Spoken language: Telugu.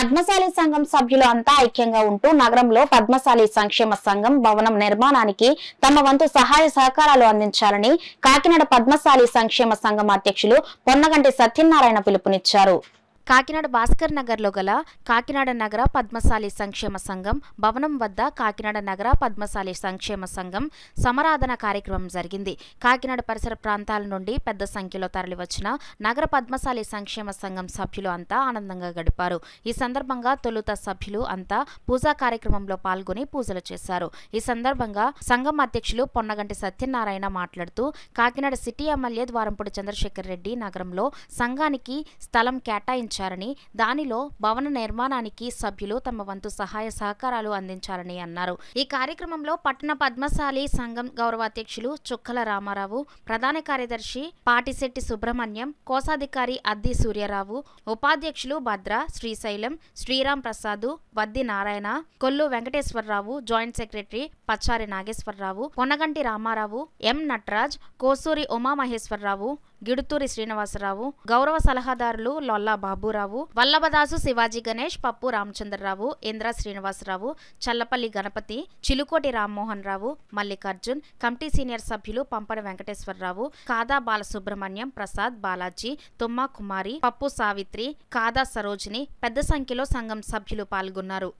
పద్మశాలి సంఘం సభ్యులు అంతా ఐక్యంగా ఉంటూ నగరంలో పద్మశాలి సంక్షేమ సంఘం భవనం నిర్మాణానికి తమ వంతు సహాయ సహకారాలు అందించాలని కాకినాడ పద్మశాలి సంక్షేమ సంఘం అధ్యక్షులు పొన్నగంటి సత్యనారాయణ పిలుపునిచ్చారు కాకినాడ భాస్కర్ నగర్లో గల కాకినాడ నగర పద్మశాలి సంక్షేమ సంఘం భవనం వద్ద కాకినాడ నగర పద్మశాలి సంక్షేమ సంఘం సమరాధన కార్యక్రమం జరిగింది కాకినాడ పరిసర ప్రాంతాల నుండి పెద్ద సంఖ్యలో తరలివచ్చిన నగర పద్మశాలి సంక్షేమ సంఘం సభ్యులు అంతా ఆనందంగా గడిపారు ఈ సందర్భంగా తొలుత సభ్యులు అంతా పూజా కార్యక్రమంలో పాల్గొని పూజలు చేశారు ఈ సందర్భంగా సంఘం అధ్యక్షులు పొన్నగంటి సత్యనారాయణ మాట్లాడుతూ కాకినాడ సిటీ ఎమ్మెల్యే ద్వారంపూడి చంద్రశేఖర్ రెడ్డి నగరంలో సంఘానికి స్థలం కేటాయించారు నిర్వహించారని దానిలో భవన నిర్మాణానికి సభ్యులు తమ వంతు సహాయ సహకారాలు అందించాలని అన్నారు ఈ కార్యక్రమంలో పట్టణ పద్మశాలి సంఘం గౌరవాధ్యక్షులు చుక్కల రామారావు ప్రధాన కార్యదర్శి పాటిశెట్టి సుబ్రహ్మణ్యం కోశాధికారి అద్ది సూర్యారావు ఉపాధ్యక్షులు Bhadra Srisailam Sriram Prasad Vaddi Narayana Kollu Venkateswararao joint secretary Pachhari Nageswararao Konaganti Ramarao M Nataraj Kosuri Umamaheswararao Giduturi Srinivasarao గౌరవ సలహాదారులు లొల్లా బాబు రఘురావు వల్లభదాసు శివాజీ గణేష్ పప్పు రామచంద్రరావు ఇంద్ర శ్రీనివాసరావు చల్లపల్లి గణపతి చిలుకోటి రామ్మోహన్ రావు మల్లికార్జున్ కమిటీ సీనియర్ సభ్యులు పంపడ వెంకటేశ్వరరావు కాదా బాలసుబ్రహ్మణ్యం ప్రసాద్ బాలాజీ తుమ్మా కుమారి పప్పు సావిత్రి కాదా సరోజిని పెద్ద సంఖ్యలో సంఘం సభ్యులు పాల్గొన్నారు